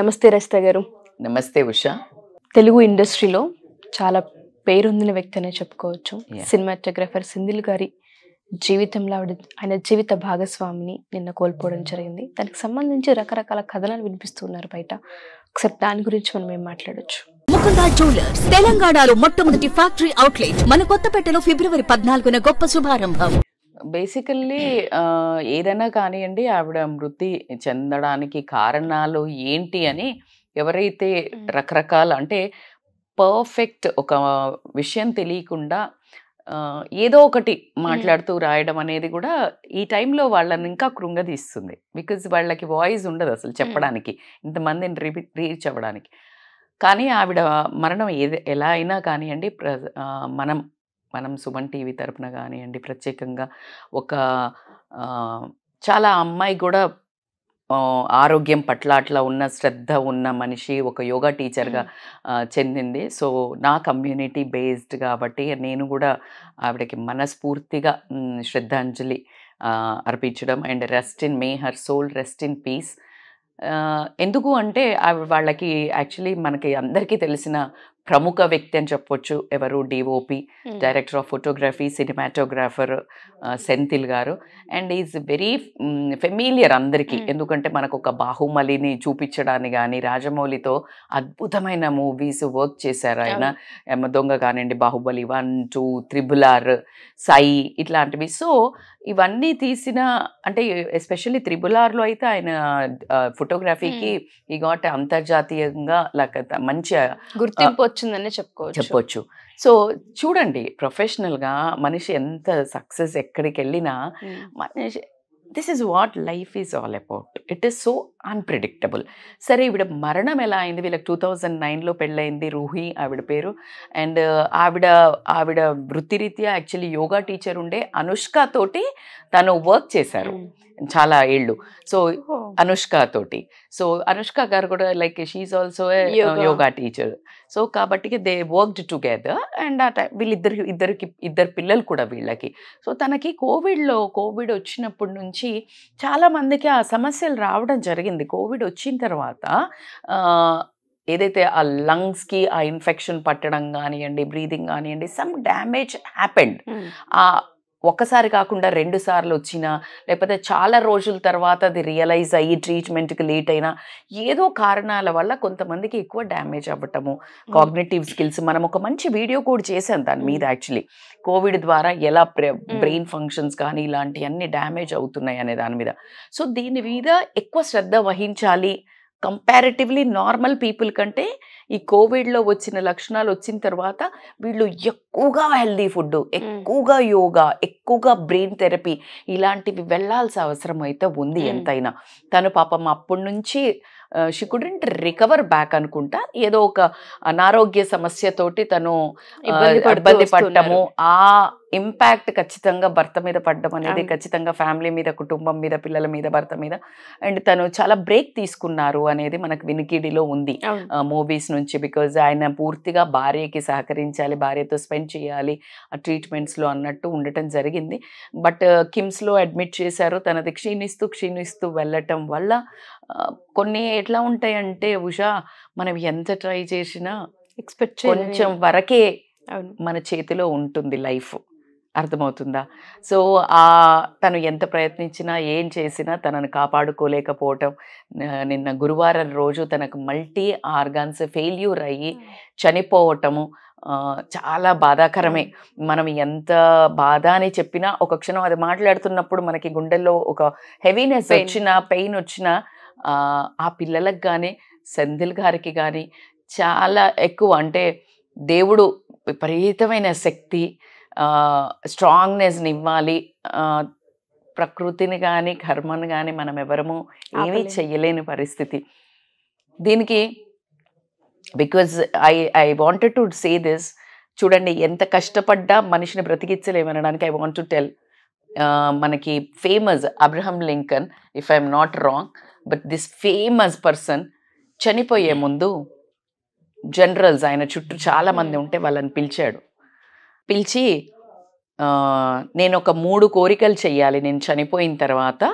నమస్తే రస్త గారు నమస్తే ఉష తెలుగు ఇండస్ట్రీలో చాలా పేరొందిన వ్యక్తి అనే చెప్పుకోవచ్చు సినిమాటోగ్రఫర్ సింధిల్ గారి జీవితంలో ఆవిడ ఆయన జీవిత భాగస్వామిని నిన్న కోల్పోవడం mm. జరిగింది దానికి సంబంధించి రకరకాల కథనాలు వినిపిస్తున్నారు బయట ఒకసారి దాని గురించి మనం ఏం మాట్లాడచ్చు జ్యువెలర్స్ తెలంగాణలో మొట్టమొదటి ఫ్యాక్టరీ అవుట్లెట్ మన కొత్తపేటలో ఫిబ్రవరి పద్నాలుగున గొప్ప శుభారంభం బేసికల్లీ ఏదైనా కానివ్వండి ఆవిడ మృతి చెందడానికి కారణాలు ఏంటి అని ఎవరైతే రకరకాల అంటే పర్ఫెక్ట్ ఒక విషయం తెలియకుండా ఏదో ఒకటి మాట్లాడుతూ రాయడం అనేది కూడా ఈ టైంలో వాళ్ళని ఇంకా కృంగదీస్తుంది బికాజ్ వాళ్ళకి వాయిస్ ఉండదు అసలు చెప్పడానికి ఇంతమందిని రీచ్ అవ్వడానికి కానీ ఆవిడ మరణం ఏది ఎలా అయినా కానివ్వండి ప్ర మనం మనం సుమన్ టీవీ తరపున కానివ్వండి ప్రత్యేకంగా ఒక చాలా అమ్మాయి కూడా ఆరోగ్యం పట్ల అట్లా ఉన్న శ్రద్ధ ఉన్న మనిషి ఒక యోగా టీచర్గా చెందింది సో నా కమ్యూనిటీ బేస్డ్ కాబట్టి నేను కూడా ఆవిడకి మనస్ఫూర్తిగా శ్రద్ధాంజలి అర్పించడం and rest in may her soul rest in peace ఎందుకు అంటే వాళ్ళకి యాక్చువల్లీ మనకి అందరికీ తెలిసిన ప్రముఖ వ్యక్తి అని చెప్పొచ్చు ఎవరు DOP director of photography cinematographer Senthil గారు అండ్ ఈజ్ వెరీ ఫెమిలియర్ అందరికీ hmm. ఎందుకంటే మనకు ఒక బాహుమలిని చూపించడానికి కానీ రాజమౌళితో అద్భుతమైన మూవీస్ వర్క్ చేశారు ఆయన దొంగ కానివ్వండి Baahubali one two triple R Sye ఇట్లాంటివి సో ఇవన్నీ తీసిన అంటే ఎస్పెషల్లీ త్రిబుల్ ఆర్లో అయితే ఆయన ఫోటోగ్రఫీకి ఈ గాట్ అంతర్జాతీయంగా లేక మంచి uh, గుర్తింపు వచ్చిందనే చెప్పుకోవచ్చు చెప్పొచ్చు సో చూడండి ప్రొఫెషనల్గా మనిషి ఎంత సక్సెస్ ఎక్కడికి వెళ్ళినా మనిషి this is what life is all about it is so unpredictable సరే ఈవిడ మరణం ఎలా అయింది వీళ్ళకి టూ థౌజండ్ నైన్లో పెళ్ళయింది రూహి ఆవిడ పేరు అండ్ ఆవిడ ఆవిడ వృత్తిరీత్యా యాక్చువల్లీ యోగా టీచర్ ఉండే అనుష్క తోటి తను వర్క్ చేశారు చాలా ఏళ్ళు సో Oh. అనుష్క తోటి సో అనుష్క గారు కూడా like she also yoga teacher so కాబట్టి దే వర్క్డ్ టుగెదర్ అండ్ ఆ టైం వీళ్ళిద్దరు ఇద్దరికి ఇద్దరు పిల్లలు కూడా వీళ్ళకి సో తనకి కోవిడ్లో కోవిడ్ వచ్చినప్పటి నుంచి చాలామందికి ఆ సమస్యలు రావడం జరిగింది కోవిడ్ వచ్చిన తర్వాత ఏదైతే ఆ లంగ్స్కి ఆ ఇన్ఫెక్షన్ పట్టడం కానివ్వండి బ్రీదింగ్ కానివ్వండి సమ్ డ్యామేజ్ హ్యాపెండ్ hmm. ఆ ఒకసారి కాకుండా రెండు సార్లు వచ్చినా లేకపోతే చాలా రోజుల తర్వాత అది రియలైజ్ అయ్యి ట్రీట్మెంట్కి లేట్ అయినా ఏదో కారణాల వల్ల కొంతమందికి ఎక్కువ డ్యామేజ్ అవ్వటము కాగ్నేటివ్ స్కిల్స్ మనం ఒక మంచి వీడియో కూడా చేసాం దాని మీద యాక్చువల్లీ కోవిడ్ ద్వారా ఎలా బ్రెయిన్ ఫంక్షన్స్ కానీ ఇలాంటివన్నీ డ్యామేజ్ అవుతున్నాయి అనే దాని మీద సో దీని మీద ఎక్కువ శ్రద్ధ వహించాలి కంపారిటివ్లీ నార్మల్ పీపుల్ కంటే ఈ కోవిడ్లో వచ్చిన లక్షణాలు వచ్చిన తర్వాత వీళ్ళు ఎక్కువగా హెల్దీ ఫుడ్ ఎక్కువగా యోగా ఎక్కువగా బ్రెయిన్ థెరపీ ఇలాంటివి వెళ్ళాల్సిన అవసరం అయితే ఉంది ఎంతైనా తను పాపం అప్పటి నుంచి షీ రికవర్ బ్యాక్ అనుకుంటా ఏదో ఒక అనారోగ్య సమస్యతోటి తను ఇబ్బంది పడటము ఆ ఇంపాక్ట్ ఖచ్చితంగా భర్త మీద పడడం అనేది ఖచ్చితంగా ఫ్యామిలీ మీద కుటుంబం మీద పిల్లల మీద భర్త మీద అండ్ తను చాలా బ్రేక్ తీసుకున్నారు అనేది మనకు వినికిడిలో ఉంది మూవీస్ నుంచి నుంచి బికాజ్ ఆయన పూర్తిగా భార్యకి సహకరించాలి భార్యతో స్పెండ్ చేయాలి ఆ ట్రీట్మెంట్స్లో అన్నట్టు ఉండటం జరిగింది బట్ కిమ్స్లో అడ్మిట్ చేశారు తనది క్షీణిస్తూ క్షీణిస్తూ వెళ్ళటం వల్ల కొన్ని ఎట్లా ఉంటాయంటే ఉషా మనం ఎంత ట్రై చేసినా ఎక్స్పెక్ట్ కొంచెం వరకే మన చేతిలో ఉంటుంది లైఫ్ అర్థమవుతుందా సో ఆ తను ఎంత ప్రయత్నించినా ఏం చేసినా తనను కాపాడుకోలేకపోవటం నిన్న గురువారం రోజు తనకు మల్టీ ఆర్గాన్స్ ఫెయిల్యూర్ అయ్యి చనిపోవటము చాలా బాధాకరమే మనం ఎంత బాధ అని చెప్పినా ఒక క్షణం అది మాట్లాడుతున్నప్పుడు మనకి గుండెల్లో ఒక హెవీనెస్ వచ్చినా పెయిన్ వచ్చినా ఆ పిల్లలకు కానీ సెంధిల్ గారికి కానీ చాలా ఎక్కువ అంటే దేవుడు విపరీతమైన శక్తి స్ట్రాంగ్నెస్ని ఇవ్వాలి ప్రకృతిని కానీ కర్మను కానీ మనం ఎవరము ఏమీ చెయ్యలేని పరిస్థితి దీనికి because I I wanted to say this చూడండి ఎంత కష్టపడ్డా మనిషిని బ్రతికించలేమనడానికి ఐ వాంట్ టు టెల్ మనకి famous Abraham Lincoln if I'm not wrong but this famous person చనిపోయే hmm. ముందు జనరల్స్ ఆయన చుట్టూ చాలామంది hmm. ఉంటే వాళ్ళని పిలిచాడు పిలిచి నేను ఒక మూడు కోరికలు చెయ్యాలి నేను చనిపోయిన తర్వాత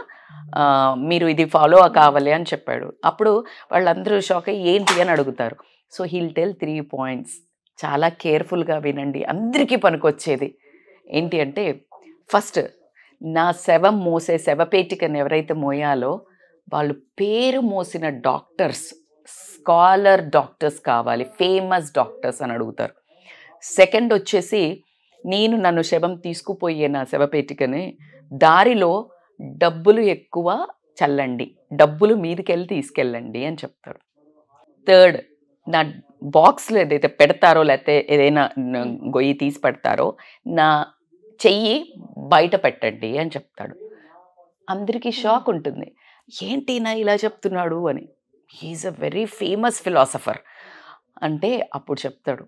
మీరు ఇది ఫాలో కావాలి అని చెప్పాడు అప్పుడు వాళ్ళందరూ షాక్ అయ్యి ఏంటి అని అడుగుతారు so he'll tell three points చాలా కేర్ఫుల్గా వినండి అందరికీ పనికొచ్చేది ఏంటి అంటే ఫస్ట్ నా శవం మోసే శవపేటికను ఎవరైతే మోయాలో వాళ్ళు పేరు మోసిన డాక్టర్స్ స్కాలర్ డాక్టర్స్ కావాలి ఫేమస్ డాక్టర్స్ అని అడుగుతారు సెకండ్ వచ్చేసి నేను నన్ను శవం తీసుకుపోయే నా శవపేటికని దారిలో డబ్బులు ఎక్కువ చల్లండి డబ్బులు మీదకెళ్ళి తీసుకెళ్ళండి అని చెప్తాడు థర్డ్ నా బాక్స్లో ఏదైతే పెడతారో లేకపోతే ఏదైనా గొయ్యి తీసి పెడతారో నా చెయ్యి బయట పెట్టండి అని చెప్తాడు అందరికీ షాక్ ఉంటుంది ఏంటి నా ఇలా చెప్తున్నాడు అని he's a very famous philosopher అంటే అప్పుడు చెప్తాడు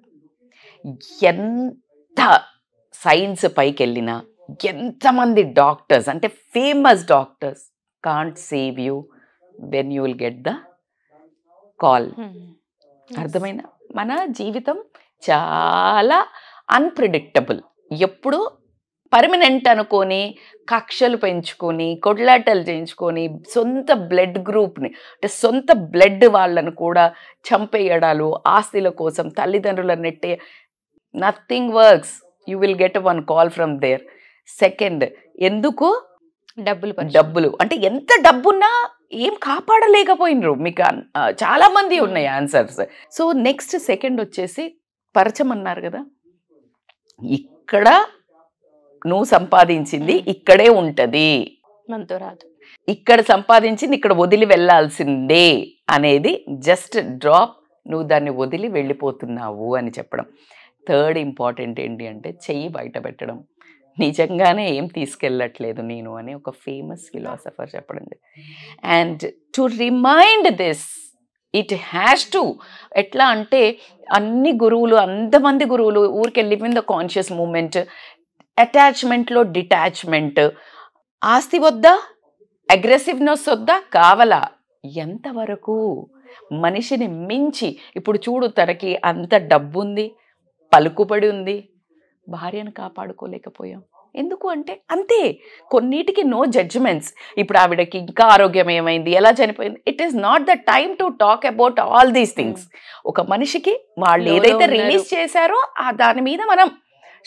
ఎంత సైన్స్ పైకి వెళ్ళినా ఎంతమంది డాక్టర్స్ అంటే famous doctors can't save you when you will get the call hmm. అర్థమైనా మన జీవితం చాలా అన్ప్రిడిక్టబుల్ ఎప్పుడు పర్మనెంట్ అనుకొని కక్షలు పెంచుకొని కొడ్లాటలు చేయించుకొని సొంత బ్లడ్ గ్రూప్ని అంటే సొంత బ్లడ్ వాళ్ళను కూడా చంపేయడాలు ఆస్తిల కోసం తల్లిదండ్రులను నెట్టే nothing works you will get one call from there second ఎందుకు డబ్బులు డబ్బులు అంటే ఎంత డబ్బున్నా ఏం కాపాడలేకపోయినరు మీకు చాలా మంది hmm. ఉన్నాయి ఆన్సర్స్ సో నెక్స్ట్ సెకండ్ వచ్చేసి అన్నారు కదా ఇక్కడ నువ్వు సంపాదించింది hmm. ఇక్కడే ఉంటుంది రాదు ఇక్కడ సంపాదించింది ఇక్కడ వదిలి వెళ్లాల్సిందే అనేది జస్ట్ డ్రాప్ నువ్వు దాన్ని వదిలి వెళ్ళిపోతున్నావు అని చెప్పడం థర్డ్ ఇంపార్టెంట్ ఏంటి అంటే చెయ్యి బయట పెట్టడం నిజంగానే ఏం తీసుకెళ్ళట్లేదు నేను అని ఒక ఫేమస్ ఫిలాసఫర్ చెప్పడం and to remind this it has to ఎట్లా అంటే అన్ని గురువులు అంతమంది గురువులు ఊరికే ద కాన్షియస్ మూమెంట్ అటాచ్మెంట్లో డిటాచ్మెంట్ ఆస్తి వద్దా అగ్రెసివ్నెస్ వద్దా కావాలా ఎంతవరకు మనిషిని మించి ఇప్పుడు చూడు తనకి అంత డబ్బు ఉంది పలుకుబడి ఉంది భార్యను కాపాడుకోలేకపోయాం ఎందుకు అంటే అంతే కొన్నిటికి నో జడ్జ్మెంట్స్ ఇప్పుడు ఆవిడకి ఇంకా ఆరోగ్యం ఏమైంది ఎలా చనిపోయింది it is not the time to talk about all these things ఒక మనిషికి వాళ్ళు ఏదైతే రిలీజ్ చేశారో ఆ దాని మీద మనం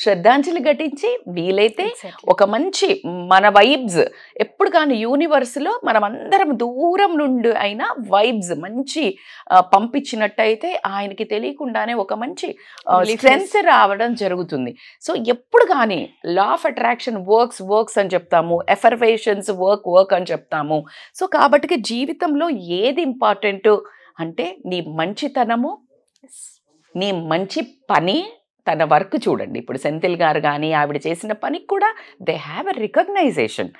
శ్రద్ధాంజలి ఘటించి వీలైతే ఒక మంచి మన వైబ్స్ ఎప్పుడు కానీ యూనివర్స్లో మనం అందరం దూరం నుండి అయినా వైబ్స్ మంచి పంపించినట్టయితే ఆయనకి తెలియకుండానే ఒక మంచి స్ట్రెంగ్త్ రావడం జరుగుతుంది సో ఎప్పుడు కానీ law of attraction works works అని చెప్తాము ఎఫర్వేషన్స్ వర్క్ వర్క్ అని చెప్తాము సో కాబట్టి జీవితంలో ఏది ఇంపార్టెంట్ అంటే నీ మంచితనము నీ మంచి పని తన వర్క్ చూడండి ఇప్పుడు సెంథిల్ గారు కానీ ఆవిడ చేసిన పనికి కూడా they have a recognition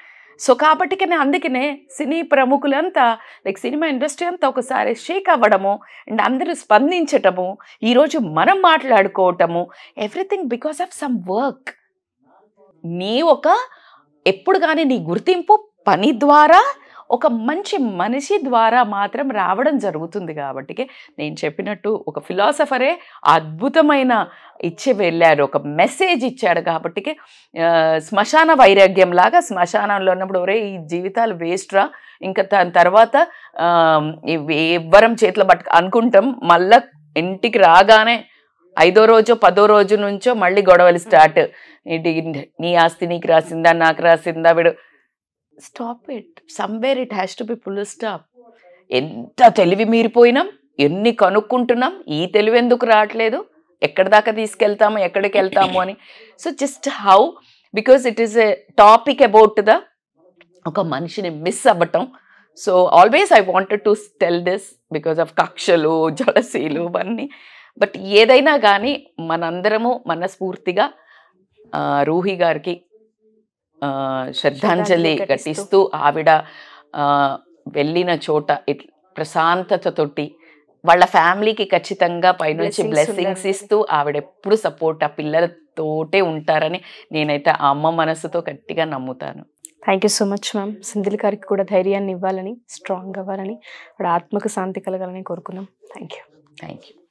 so కాబట్టికనే అందుకనే సినీ ప్రముఖులంతా లైక్ సినిమా ఇండస్ట్రీ అంతా ఒకసారి షేక్ అవ్వడము అండ్ అందరూ స్పందించటము ఈరోజు మనం మాట్లాడుకోవటము everything because of some work నీ ఒక ఎప్పుడు కానీ నీ గుర్తింపు పని ద్వారా ఒక మంచి మనిషి ద్వారా మాత్రం రావడం జరుగుతుంది కాబట్టి నేను చెప్పినట్టు ఒక ఫిలాసఫరే అద్భుతమైన ఇచ్చి వెళ్ళారు ఒక మెసేజ్ ఇచ్చాడు కాబట్టికి శ్మశాన వైరాగ్యం లాగా శ్మశానంలో ఉన్నప్పుడు ఒరే ఈ జీవితాలు వేస్ట్రా ఇంకా దాని తర్వాత ఎవ్వరం చేతిలో పట్టు అనుకుంటాం మళ్ళా ఇంటికి రాగానే ఐదో రోజు పదో రోజు నుంచో మళ్ళీ గొడవలు స్టార్ట్ నీ ఆస్తి నీకు రాసిందా నాకు రాసిందా వీడు stop it somewhere it has to be full stop ఎంత తెలివి మీరిపోయినాం ఎన్ని కనుక్కుంటున్నాం ఈ తెలివి ఎందుకు రావట్లేదు ఎక్కడి దాకా తీసుకెళ్తాము ఎక్కడికి వెళ్తాము అని so just how because it is a topic about the ఒక మనిషిని మిస్ అవ్వటం so always I wanted to tell this because of కక్షలు జలసీలు అవన్నీ బట్ ఏదైనా కానీ మనందరము మనస్ఫూర్తిగా రూహి గారికి శ్రద్ధాంజలి ఘటిస్తూ ఆవిడ వెళ్ళిన చోట ప్రశాంతతతోటి వాళ్ళ ఫ్యామిలీకి ఖచ్చితంగా పైనుంచి బ్లెస్సింగ్స్ ఇస్తూ ఆవిడ ఎప్పుడు సపోర్ట్ ఆ పిల్లలతోటే ఉంటారని నేనైతే ఆ అమ్మ మనసుతో గట్టిగా నమ్ముతాను thank you so much ma'am Senthil గారికి కూడా ధైర్యాన్ని ఇవ్వాలని స్ట్రాంగ్ అవ్వాలని ఆవిడ ఆత్మకు శాంతి కలగాలని కోరుకున్నాం థ్యాంక్ యూ థ్యాంక్ యూ